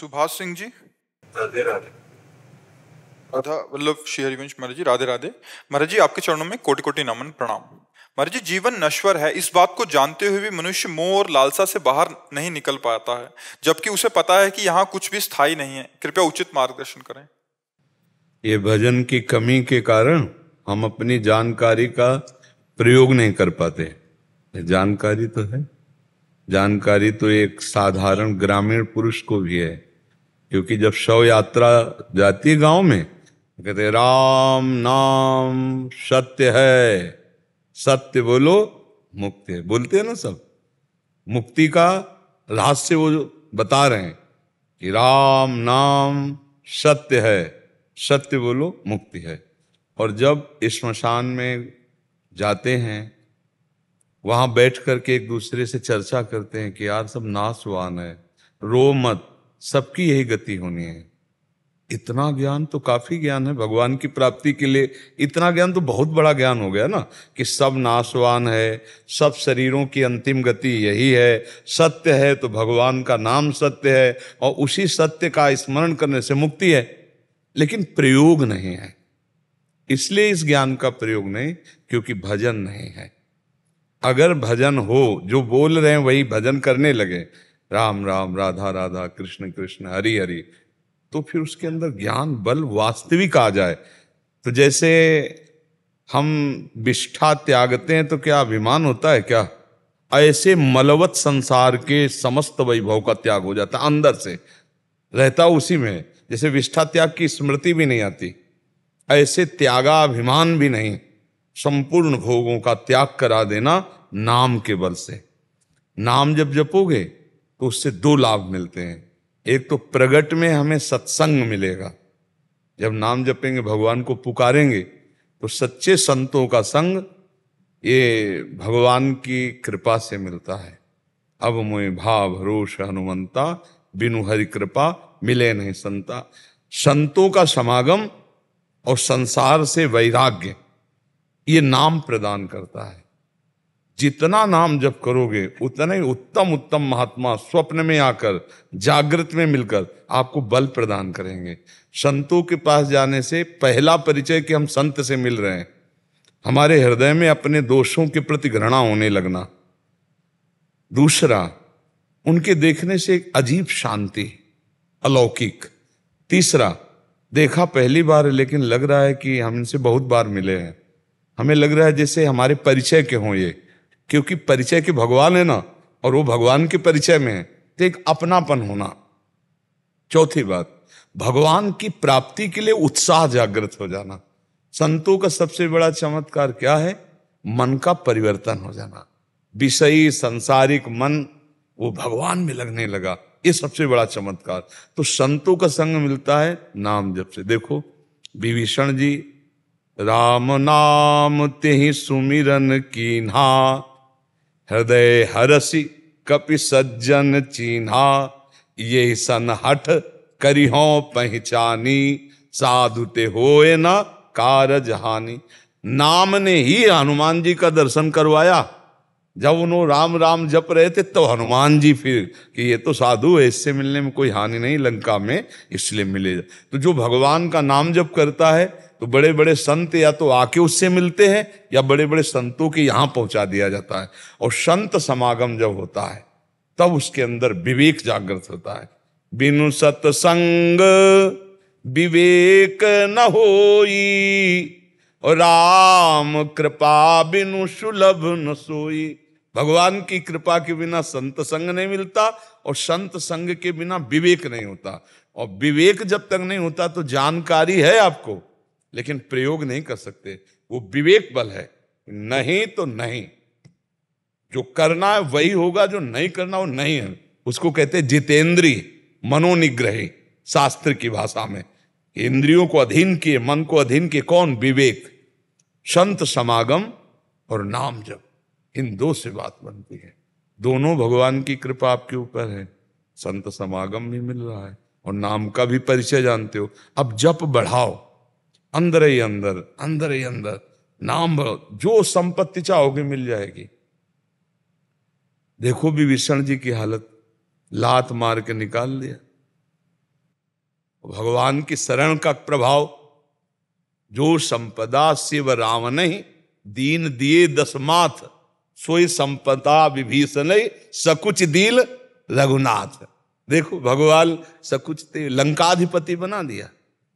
सुभाष सिंह जी राधे राधे राधा वल्लभ श्री हरिवंश महाराज जी राधे राधे महाराज जी आपके चरणों में कोटि कोटि नमन प्रणाम महाराज जी जीवन नश्वर है इस बात को जानते हुए भी मनुष्य मोह और लालसा से बाहर नहीं निकल पाता है जबकि उसे पता है कि यहाँ कुछ भी स्थायी नहीं है कृपया उचित मार्गदर्शन करें ये भजन की कमी के कारण हम अपनी जानकारी का प्रयोग नहीं कर पाते जानकारी तो है जानकारी तो एक साधारण ग्रामीण पुरुष को भी है क्योंकि जब शव यात्रा जाती है गांव में कहते राम नाम सत्य है सत्य बोलो मुक्ति है बोलते हैं ना सब मुक्ति का रहस्य वो जो बता रहे हैं कि राम नाम सत्य है सत्य बोलो मुक्ति है और जब स्मशान में जाते हैं वहाँ बैठ कर के एक दूसरे से चर्चा करते हैं कि यार सब नासवान है रो मत सबकी यही गति होनी है इतना ज्ञान तो काफी ज्ञान है भगवान की प्राप्ति के लिए इतना ज्ञान तो बहुत बड़ा ज्ञान हो गया ना कि सब नाशवान है सब शरीरों की अंतिम गति यही है सत्य है तो भगवान का नाम सत्य है और उसी सत्य का स्मरण करने से मुक्ति है लेकिन प्रयोग नहीं है इसलिए इस ज्ञान का प्रयोग नहीं क्योंकि भजन नहीं है अगर भजन हो जो बोल रहे हैं वही भजन करने लगे राम राम राधा राधा कृष्ण कृष्ण हरि हरि तो फिर उसके अंदर ज्ञान बल वास्तविक आ जाए तो जैसे हम विष्ठा त्यागते हैं तो क्या अभिमान होता है क्या ऐसे मलवत संसार के समस्त वैभव का त्याग हो जाता अंदर से रहता उसी में जैसे विष्ठा त्याग की स्मृति भी नहीं आती ऐसे त्यागाभिमान भी नहीं संपूर्ण भोगों का त्याग करा देना नाम के बल से नाम जब जपोगे तो उससे दो लाभ मिलते हैं एक तो प्रगट में हमें सत्संग मिलेगा जब नाम जपेंगे भगवान को पुकारेंगे तो सच्चे संतों का संग ये भगवान की कृपा से मिलता है अब मोय भाव रोष हनुमंता बिनु हरि कृपा मिले नहीं संता संतों का समागम और संसार से वैराग्य ये नाम प्रदान करता है जितना नाम जप करोगे उतना ही उत्तम उत्तम महात्मा स्वप्न में आकर जागृत में मिलकर आपको बल प्रदान करेंगे संतों के पास जाने से पहला परिचय कि हम संत से मिल रहे हैं हमारे हृदय में अपने दोषों के प्रति घृणा होने लगना दूसरा उनके देखने से एक अजीब शांति अलौकिक तीसरा देखा पहली बार लेकिन लग रहा है कि हम इनसे बहुत बार मिले हैं हमें लग रहा है जैसे हमारे परिचय के हों ये क्योंकि परिचय के भगवान है ना और वो भगवान के परिचय में है तो एक अपनापन होना चौथी बात भगवान की प्राप्ति के लिए उत्साह जागृत हो जाना संतों का सबसे बड़ा चमत्कार क्या है मन का परिवर्तन हो जाना विषयी संसारिक मन वो भगवान में लगने लगा ये सबसे बड़ा चमत्कार तो संतों का संग मिलता है नाम जब से देखो विभीषण जी राम नाम तिहि सुमिरन कीन्हा हृदय हरसि कपि सज्जन चीन्हा ये सनहठ करिहो पहचानी साधु ते होए न कारज हानि नाम ने ही हनुमान जी का दर्शन करवाया जब उन्होंने राम राम जप रहे थे तो हनुमान जी फिर कि ये तो साधु है इससे मिलने में कोई हानि नहीं लंका में इसलिए मिले तो जो भगवान का नाम जप करता है तो बड़े बड़े संत या तो आके उससे मिलते हैं या बड़े बड़े संतों के यहां पहुंचा दिया जाता है और संत समागम जब होता है तब उसके अंदर विवेक जागृत होता है बिनु सत्संग विवेक न होई राम कृपा बिनु सुलभ न सोई भगवान की कृपा के बिना संत संग नहीं मिलता और संत संग के बिना विवेक नहीं होता और विवेक जब तक नहीं होता तो जानकारी है आपको लेकिन प्रयोग नहीं कर सकते वो विवेक बल है नहीं तो नहीं जो करना है वही होगा जो नहीं करना वो नहीं है उसको कहते हैं जितेंद्रीय मनोनिग्रही शास्त्र की भाषा में इंद्रियों को अधीन किए मन को अधीन किए कौन विवेक संत समागम और नाम जप इन दो से बात बनती है दोनों भगवान की कृपा आपके ऊपर है संत समागम भी मिल रहा है और नाम का भी परिचय जानते हो अब जप बढ़ाओ अंदर ही अंदर अंदर ही अंदर नाम जो संपत्ति चाहोगे मिल जाएगी देखो विभीषण जी की हालत लात मार के निकाल दिया भगवान की शरण का प्रभाव जो संपदा शिव राम नहीं दीन दिए दसमाथ सोई संपदा विभीषण सकुच दील रघुनाथ देखो भगवान सकुच लंकाधिपति बना दिया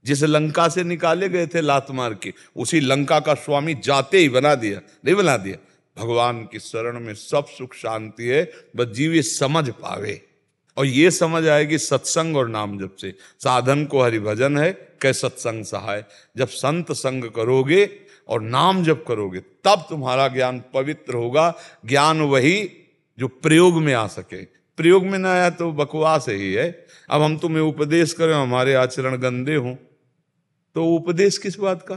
जिसे लंका से निकाले गए थे लात मार के उसी लंका का स्वामी जाते ही बना दिया नहीं बना दिया भगवान की शरण में सब सुख शांति है बस जीव समझ पावे और ये समझ आएगी सत्संग और नाम जब से साधन को हरि भजन है कह सत्संग सहाय जब संत संग करोगे और नाम जब करोगे तब तुम्हारा ज्ञान पवित्र होगा ज्ञान वही जो प्रयोग में आ सके प्रयोग में ना आया तो बकवास ही है अब हम तुम्हें उपदेश करें हमारे आचरण गंदे हों तो उपदेश किस बात का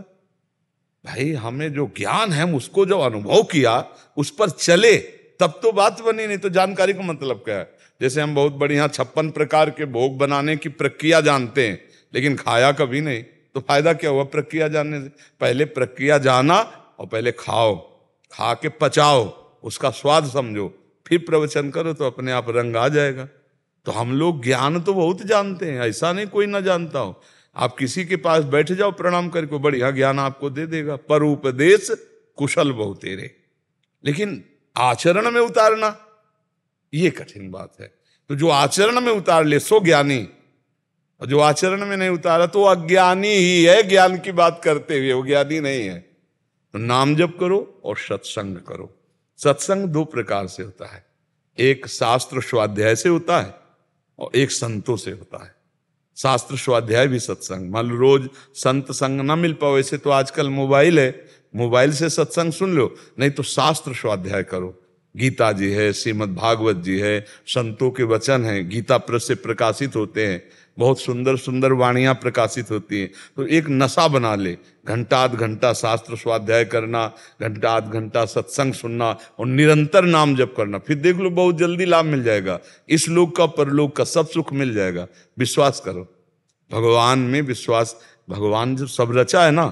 भाई हमें जो ज्ञान है हम उसको जो अनुभव किया उस पर चले तब तो बात बनी नहीं तो जानकारी का मतलब क्या है जैसे हम बहुत बढ़िया छप्पन प्रकार के भोग बनाने की प्रक्रिया जानते हैं लेकिन खाया कभी नहीं तो फायदा क्या हुआ प्रक्रिया जानने से पहले प्रक्रिया जाना और पहले खाओ खा के पचाओ उसका स्वाद समझो फिर प्रवचन करो तो अपने आप रंग आ जाएगा तो हम लोग ज्ञान तो बहुत जानते हैं ऐसा नहीं कोई ना जानता हो आप किसी के पास बैठ जाओ प्रणाम करके बढ़िया ज्ञान आपको दे देगा पर उपदेश कुशल बहुतेरे लेकिन आचरण में उतारना ये कठिन बात है तो जो आचरण में उतार ले सो ज्ञानी और जो आचरण में नहीं उतारा तो अज्ञानी ही है ज्ञान की बात करते हुए वो ज्ञानी नहीं है तो नाम जप करो और सत्संग करो सत्संग दो प्रकार से होता है एक शास्त्र स्वाध्याय से होता है और एक संतों से होता है शास्त्र स्वाध्याय भी सत्संग मान लो रोज संत संग ना मिल पाओ ऐसे तो आजकल मोबाइल है मोबाइल से सत्संग सुन लो नहीं तो शास्त्र स्वाध्याय करो गीता जी है श्रीमद भागवत जी है संतों के वचन हैं गीता प्रेस से प्रकाशित होते हैं बहुत सुंदर सुंदर वाणियाँ प्रकाशित होती हैं तो एक नशा बना ले घंटा आध घंटा शास्त्र स्वाध्याय करना घंटा आध घंटा सत्संग सुनना और निरंतर नाम जप करना फिर देख लो बहुत जल्दी लाभ मिल जाएगा इस लोक का परलोक का सब सुख मिल जाएगा विश्वास करो भगवान में विश्वास भगवान जब सब रचा है ना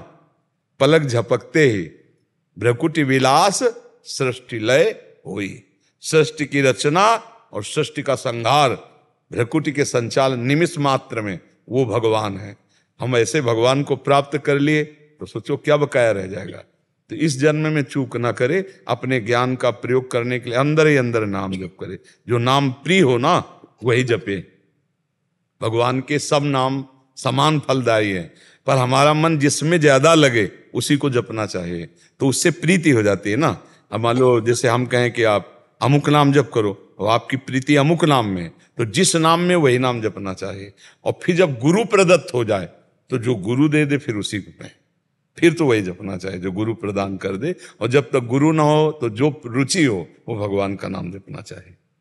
पलक झपकते ही भ्रकुट विलास सृष्टि लय हुई सृष्टि की रचना और सृष्टि का संहार भ्रकुटी के संचालन निमिष मात्र में वो भगवान है हम ऐसे भगवान को प्राप्त कर लिए तो सोचो क्या बकाया रह जाएगा तो इस जन्म में चूक ना करे अपने ज्ञान का प्रयोग करने के लिए अंदर ही अंदर नाम जप करे जो नाम प्रिय हो ना वही जपे भगवान के सब नाम समान फलदायी है पर हमारा मन जिसमें ज्यादा लगे उसी को जपना चाहिए तो उससे प्रीति हो जाती है ना अब मान लो जैसे हम कहें कि आप अमुक नाम जप करो और आपकी प्रीति अमुक नाम में तो जिस नाम में वही नाम जपना चाहिए और फिर जब गुरु प्रदत्त हो जाए तो जो गुरु दे दे फिर उसी को कहें फिर तो वही जपना चाहिए जो गुरु प्रदान कर दे और जब तक गुरु ना हो तो जो रुचि हो वो भगवान का नाम जपना चाहिए